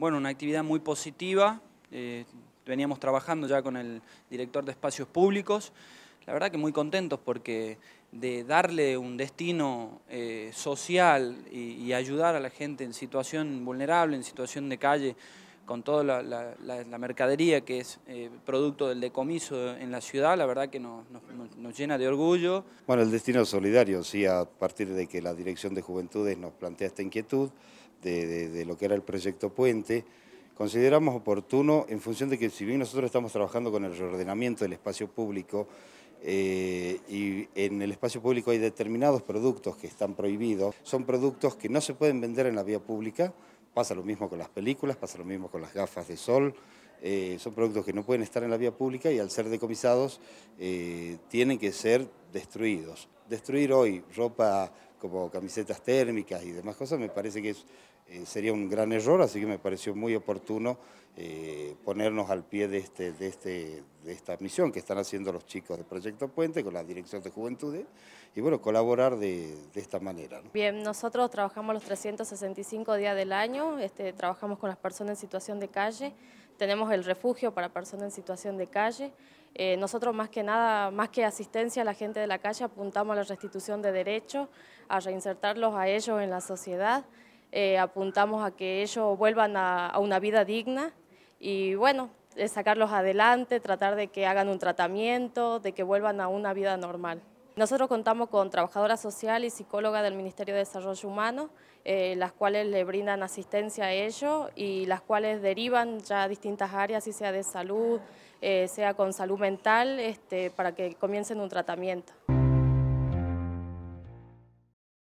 Bueno, una actividad muy positiva. Eh, veníamos trabajando ya con el director de espacios públicos. La verdad que muy contentos porque de darle un destino eh, social y, ayudar a la gente en situación vulnerable, en situación de calle, con toda la, mercadería que es eh, producto del decomiso en la ciudad, la verdad que nos, nos, llena de orgullo. Bueno, el destino solidario, sí, a partir de que la Dirección de Juventudes nos plantea esta inquietud, de, lo que era el proyecto Puente, consideramos oportuno, en función de que si bien nosotros estamos trabajando con el reordenamiento del espacio público, eh, y en el espacio público hay determinados productos que están prohibidos, son productos que no se pueden vender en la vía pública, pasa lo mismo con las películas, pasa lo mismo con las gafas de sol, eh, son productos que no pueden estar en la vía pública y al ser decomisados eh, tienen que ser destruidos destruir hoy ropa como camisetas térmicas y demás cosas, me parece que eh, sería un gran error, así que me pareció muy oportuno eh, ponernos al pie de, este, de, este, de esta misión que están haciendo los chicos del Proyecto Puente con la Dirección de Juventudes y bueno, colaborar de, esta manera. Bien, nosotros trabajamos los 365 días del año, este, trabajamos con las personas en situación de calle, tenemos el refugio para personas en situación de calle, eh, nosotros más que nada, más que asistencia a la gente de la calle, apuntamos a la restitución de derechos, a reinsertarlos a ellos en la sociedad, eh, apuntamos a que ellos vuelvan a una vida digna y bueno, eh, sacarlos adelante, tratar de que hagan un tratamiento, de que vuelvan a una vida normal. Nosotros contamos con trabajadora social y psicóloga del Ministerio de Desarrollo Humano, eh, las cuales le brindan asistencia a ellos y las cuales derivan ya a distintas áreas, si sea de salud, eh, sea con salud mental, este, para que comiencen un tratamiento.